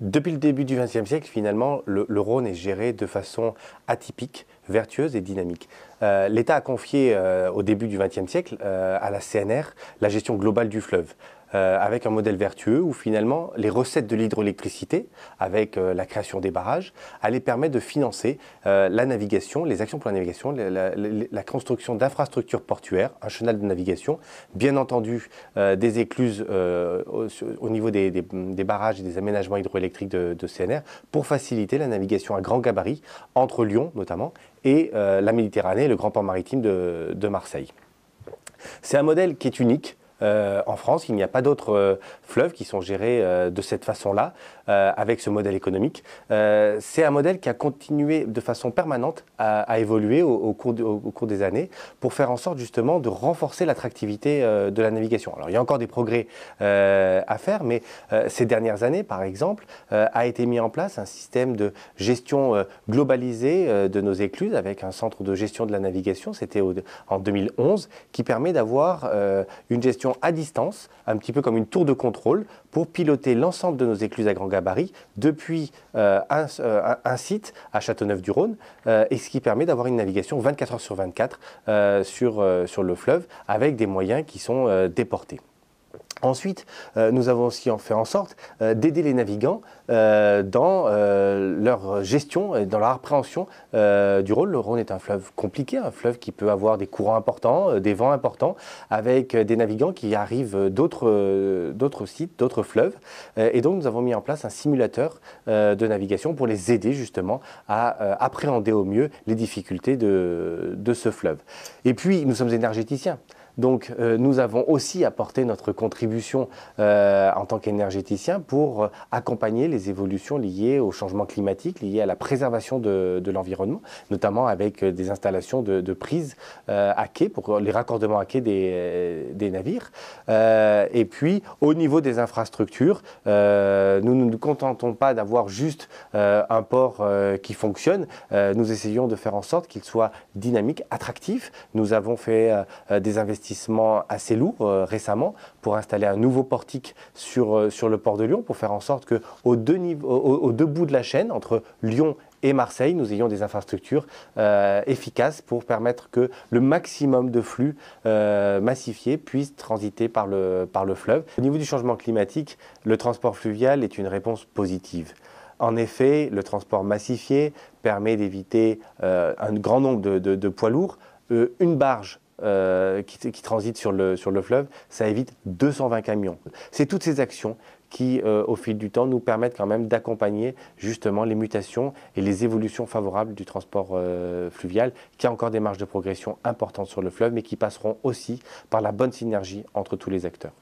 Depuis le début du XXe siècle, finalement, le, Rhône est géré de façon atypique, vertueuse et dynamique. Euh, L'État a confié euh, au début du XXe siècle euh, à la CNR la gestion globale du fleuve. Euh, avec un modèle vertueux où finalement les recettes de l'hydroélectricité, avec euh, la création des barrages, allaient permettre de financer euh, la navigation, les actions pour la navigation, la, construction d'infrastructures portuaires, un chenal de navigation, bien entendu des écluses au, niveau des, barrages et des aménagements hydroélectriques de, CNR, pour faciliter la navigation à grand gabarit entre Lyon notamment et la Méditerranée le grand port maritime de Marseille. C'est un modèle qui est unique, euh, en France, il n'y a pas d'autres euh, fleuves qui sont gérés euh, de cette façon-là, avec ce modèle économique. c'est un modèle qui a continué de façon permanente à, évoluer au, cours au, cours des années pour faire en sorte justement de renforcer l'attractivité de la navigation. Alors il y a encore des progrès à faire, mais ces dernières années, par exemple, a été mis en place un système de gestion globalisée de nos écluses avec un centre de gestion de la navigation, c'était en 2011, qui permet d'avoir une gestion à distance, un petit peu comme une tour de contrôle, pour piloter l'ensemble de nos écluses à grand gabarit depuis euh, euh, un, site à Châteauneuf-du-Rhône, euh, et ce qui permet d'avoir une navigation 24 heures sur 24 sur, sur le fleuve avec des moyens qui sont déportés. Ensuite, euh, nous avons aussi fait en sorte euh, d'aider les navigants euh, dans leur gestion et dans leur appréhension du rôle. Le Rhône est un fleuve compliqué, un fleuve qui peut avoir des courants importants, des vents importants, avec des navigants qui arrivent d'autres sites, d'autres fleuves. et donc, nous avons mis en place un simulateur de navigation pour les aider justement à appréhender au mieux les difficultés de ce fleuve. Et puis, nous sommes énergéticiens. Donc euh, nous avons aussi apporté notre contribution euh, en tant qu'énergéticien pour euh, accompagner les évolutions liées au changement climatique, liées à la préservation de, l'environnement, notamment avec des installations de, de prises à quai, pour les raccordements à quai des, navires. et puis au niveau des infrastructures, nous ne nous, contentons pas d'avoir juste un port qui fonctionne, nous essayons de faire en sorte qu'il soit dynamique, attractif. Nous avons fait des investissements investissement assez lourd euh, récemment pour installer un nouveau portique sur, euh, sur le port de Lyon, pour faire en sorte que au deux, niveaux, bouts de la chaîne, entre Lyon et Marseille, nous ayons des infrastructures euh, efficaces pour permettre que le maximum de flux massifiés puisse transiter par le, par le fleuve. Au niveau du changement climatique, le transport fluvial est une réponse positive. En effet, le transport massifié permet d'éviter un grand nombre de, de poids lourds. une barge euh, qui, transitent sur le, fleuve, ça évite 220 camions. C'est toutes ces actions qui, euh, au fil du temps, nous permettent quand même d'accompagner justement les mutations et les évolutions favorables du transport euh, fluvial, qui a encore des marges de progression importantes sur le fleuve, mais qui passeront aussi par la bonne synergie entre tous les acteurs.